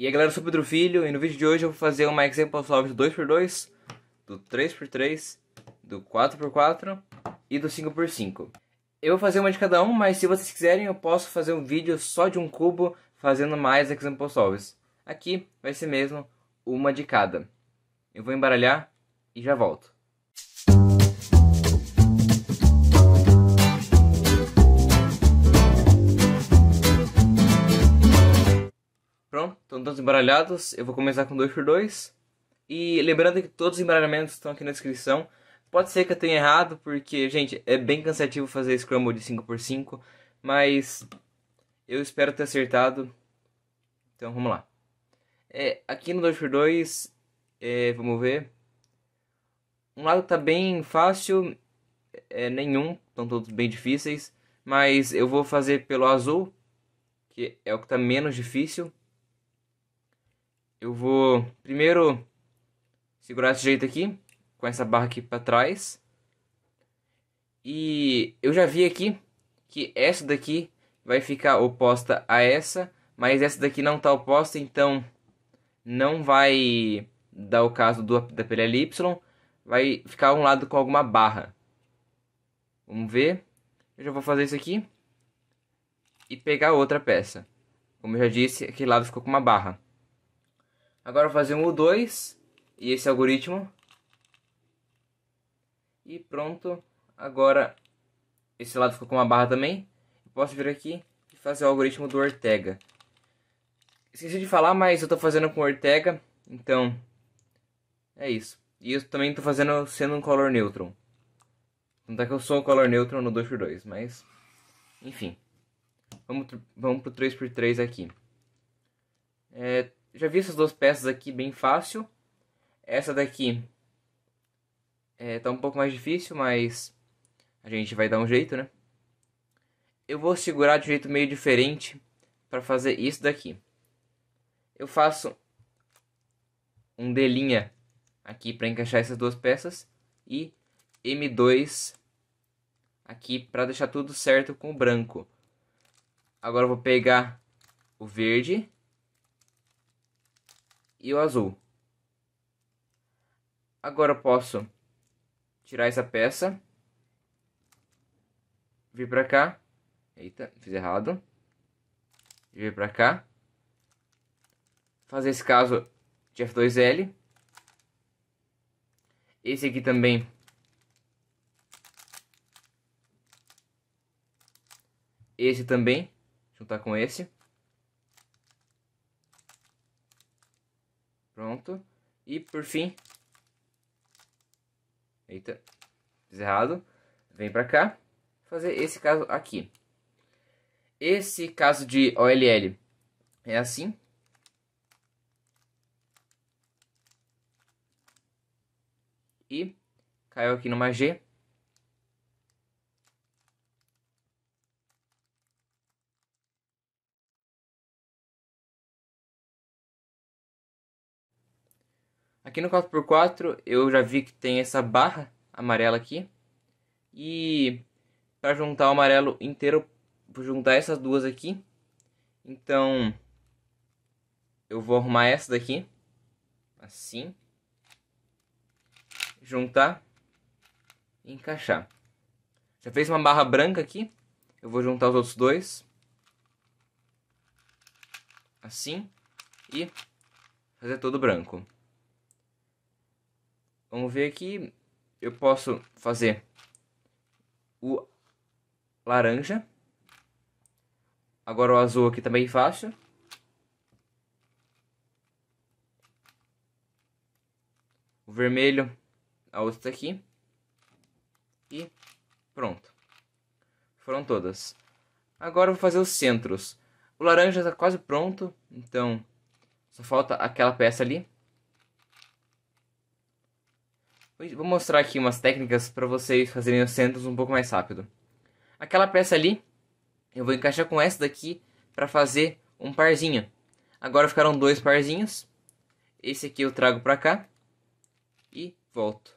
E aí galera, eu sou o Pedro Filho e no vídeo de hoje eu vou fazer uma example solve do 2x2, do 3x3, do 4x4 e do 5x5. Eu vou fazer uma de cada um, mas se vocês quiserem eu posso fazer um vídeo só de um cubo fazendo mais example solves. Aqui vai ser mesmo uma de cada. Eu vou embaralhar e já volto. todos embaralhados, eu vou começar com 2 por 2 E lembrando que todos os embaralhamentos estão aqui na descrição. Pode ser que eu tenha errado, porque, gente, é bem cansativo fazer Scramble de 5 por 5 mas eu espero ter acertado. Então vamos lá. É, aqui no 2x2, é, vamos ver. Um lado tá bem fácil, é, nenhum, estão todos bem difíceis. Mas eu vou fazer pelo azul, que é o que tá menos difícil eu vou primeiro segurar esse jeito aqui, com essa barra aqui para trás. E eu já vi aqui que essa daqui vai ficar oposta a essa, mas essa daqui não está oposta, então não vai dar o caso do, da pilha Y, vai ficar um lado com alguma barra. Vamos ver. Eu já vou fazer isso aqui e pegar outra peça. Como eu já disse, aquele lado ficou com uma barra. Agora vou fazer um U2 e esse algoritmo. E pronto. Agora esse lado ficou com uma barra também. Posso vir aqui e fazer o algoritmo do Ortega. Esqueci de falar, mas eu estou fazendo com Ortega. Então, é isso. E eu também estou fazendo sendo um color neutron. Não tá é que eu sou um color neutron no 2x2, mas... Enfim. Vamos, vamos pro 3x3 aqui. É, já vi essas duas peças aqui bem fácil. Essa daqui é, tá um pouco mais difícil, mas a gente vai dar um jeito, né? Eu vou segurar de um jeito meio diferente para fazer isso daqui. Eu faço um D aqui para encaixar essas duas peças e M2 aqui para deixar tudo certo com o branco. Agora eu vou pegar o verde e o azul. Agora eu posso tirar essa peça, vir para cá, eita, fiz errado, vir para cá, fazer esse caso de F2L, esse aqui também esse também, juntar com esse. Pronto. E por fim. Eita. Fiz errado. Vem pra cá. Fazer esse caso aqui. Esse caso de OLL é assim. E caiu aqui numa G. Aqui no 4x4 eu já vi que tem essa barra amarela aqui. E para juntar o amarelo inteiro, vou juntar essas duas aqui. Então eu vou arrumar essa daqui. Assim. Juntar e encaixar. Já fez uma barra branca aqui. Eu vou juntar os outros dois. Assim. E fazer todo branco. Vamos ver aqui. Eu posso fazer o laranja. Agora o azul aqui também é faço. O vermelho, a outra tá aqui. E pronto. Foram todas. Agora eu vou fazer os centros. O laranja está quase pronto, então só falta aquela peça ali. Vou mostrar aqui umas técnicas para vocês fazerem os centros um pouco mais rápido. Aquela peça ali, eu vou encaixar com essa daqui para fazer um parzinho. Agora ficaram dois parzinhos. Esse aqui eu trago para cá e volto.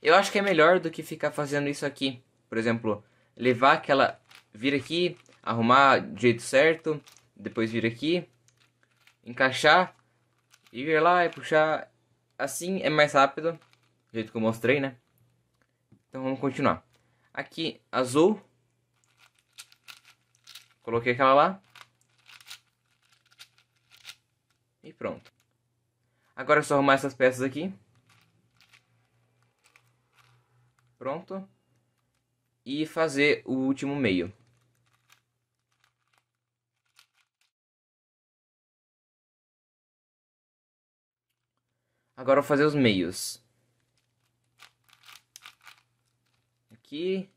Eu acho que é melhor do que ficar fazendo isso aqui. Por exemplo, levar aquela... Vir aqui, arrumar do jeito certo, depois vir aqui, encaixar, e vir lá e puxar. Assim é mais rápido do jeito que eu mostrei, né? Então vamos continuar. Aqui, azul. Coloquei aquela lá. E pronto. Agora é só arrumar essas peças aqui. Pronto. E fazer o último meio. Agora vou fazer os meios. aqui.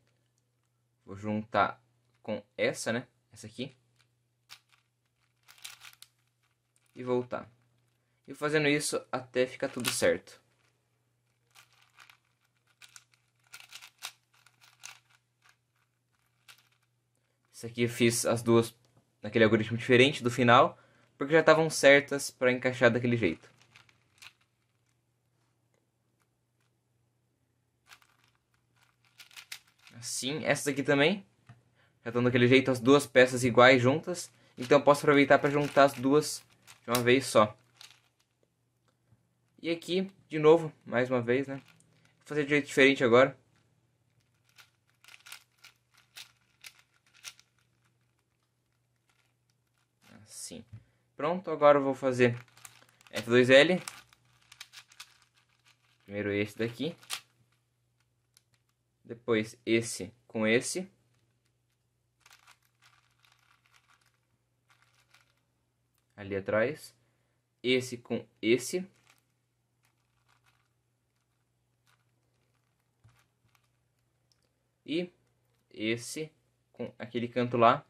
Vou juntar com essa, né? Essa aqui. E voltar. E fazendo isso até ficar tudo certo. Isso aqui eu fiz as duas naquele algoritmo diferente do final, porque já estavam certas para encaixar daquele jeito. Assim, essas aqui também. Já estão daquele jeito, as duas peças iguais juntas. Então eu posso aproveitar para juntar as duas de uma vez só. E aqui, de novo, mais uma vez, né? Vou fazer de jeito diferente agora. Assim. Pronto, agora eu vou fazer F2L. Primeiro esse daqui. Depois esse com esse. Ali atrás. Esse com esse. E esse com aquele canto lá.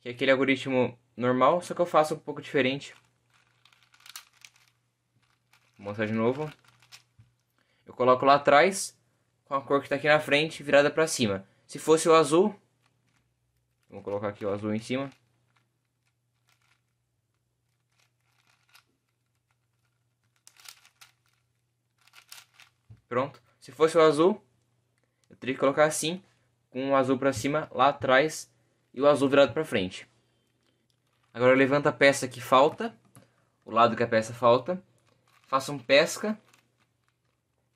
Que é aquele algoritmo normal, só que eu faço um pouco diferente. Vou mostrar de novo. Eu coloco lá atrás com a cor que está aqui na frente virada para cima. Se fosse o azul, vou colocar aqui o azul em cima. Pronto. Se fosse o azul, eu teria que colocar assim, com o azul para cima, lá atrás e o azul virado para frente. Agora levanta a peça que falta, o lado que a peça falta, faça um pesca,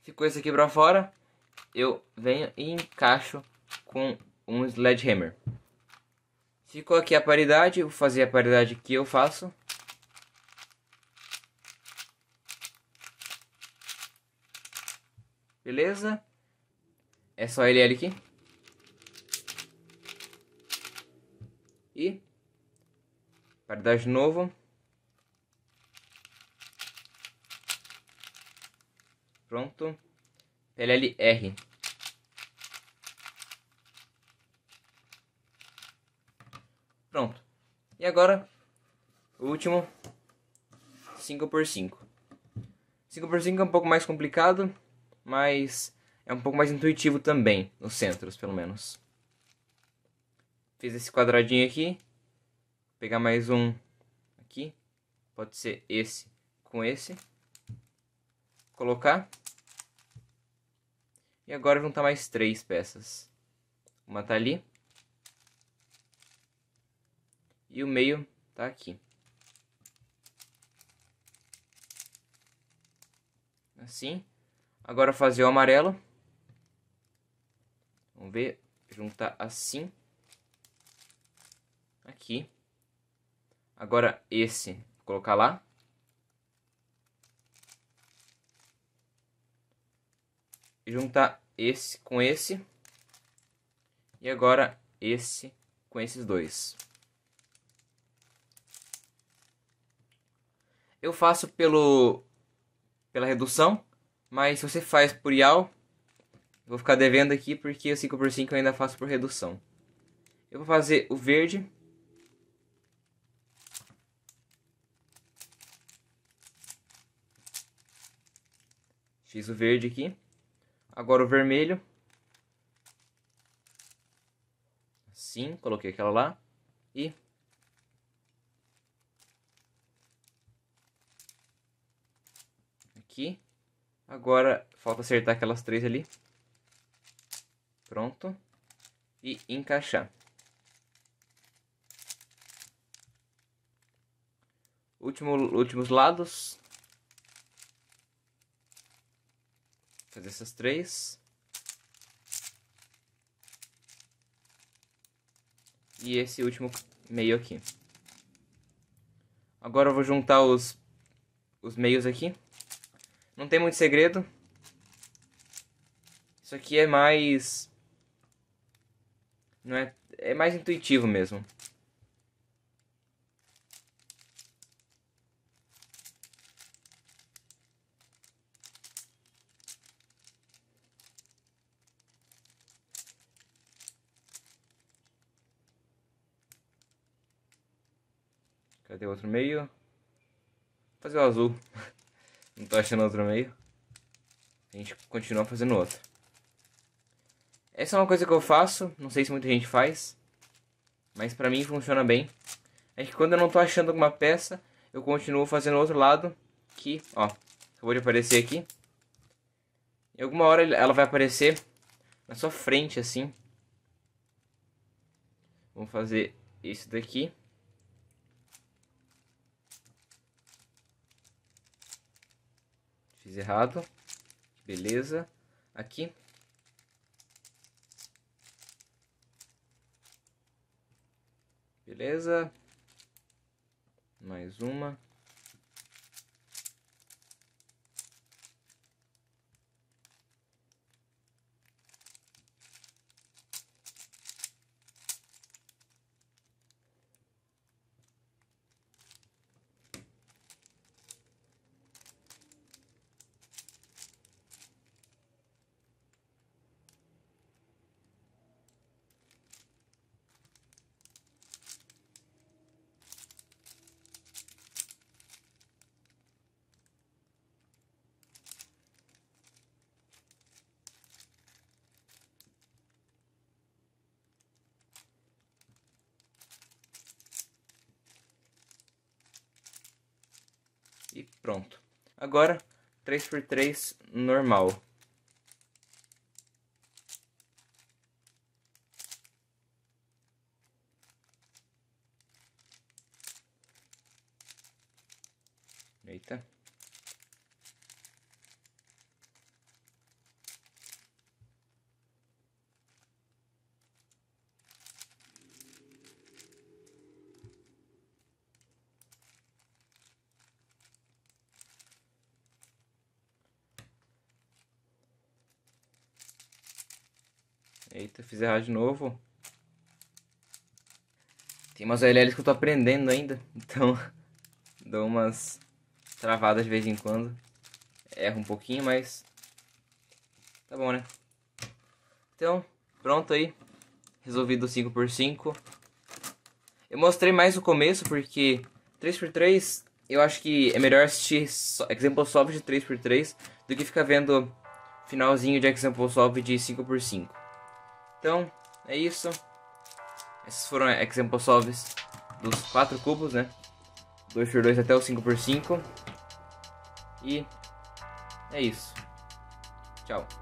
ficou esse aqui para fora, eu venho e encaixo com um sledgehammer. Ficou aqui a paridade, vou fazer a paridade que eu faço. Beleza? É só LL aqui. E paridade de novo. Pronto. LLR. agora, o último, 5x5. 5x5 é um pouco mais complicado, mas é um pouco mais intuitivo também, nos centros, pelo menos. Fiz esse quadradinho aqui. Vou pegar mais um aqui. Pode ser esse com esse. Colocar. E agora juntar mais três peças. Uma tá ali e o meio tá aqui. Assim. Agora fazer o amarelo. Vamos ver, juntar assim. Aqui. Agora esse, colocar lá. Juntar esse com esse. E agora esse com esses dois. Eu faço pelo pela redução, mas se você faz por IAL, vou ficar devendo aqui porque o 5x5 eu ainda faço por redução. Eu vou fazer o verde. Fiz o verde aqui. Agora o vermelho. Assim, coloquei aquela lá. E aqui. Agora, falta acertar aquelas três ali. Pronto. E encaixar. Último, últimos lados. Fazer essas três. E esse último meio aqui. Agora eu vou juntar os, os meios aqui. Não tem muito segredo. Isso aqui é mais... Não é... É mais intuitivo mesmo. Cadê o outro meio? Vou fazer o azul. Não tô achando outro meio. A gente continua fazendo outro. Essa é uma coisa que eu faço, não sei se muita gente faz, mas pra mim funciona bem. É que quando eu não tô achando alguma peça, eu continuo fazendo outro lado, que, ó, acabou de aparecer aqui. E alguma hora ela vai aparecer na sua frente, assim. Vamos fazer isso daqui. Fiz errado. Beleza. Aqui. Beleza. Mais uma. Pronto. Agora, 3x3 normal. Eita, fiz errado de novo. Tem umas OLLs que eu tô aprendendo ainda, então dou umas travadas de vez em quando. Erro um pouquinho, mas tá bom, né? Então, pronto aí. Resolvido 5x5. Eu mostrei mais o começo porque 3x3 eu acho que é melhor assistir so Example Solve de 3x3 do que ficar vendo finalzinho de Example Solve de 5x5. Então, é isso. Esses foram exemplos é, solves dos quatro cubos, né? 2 x 2 até o 5 x 5. E é isso. Tchau.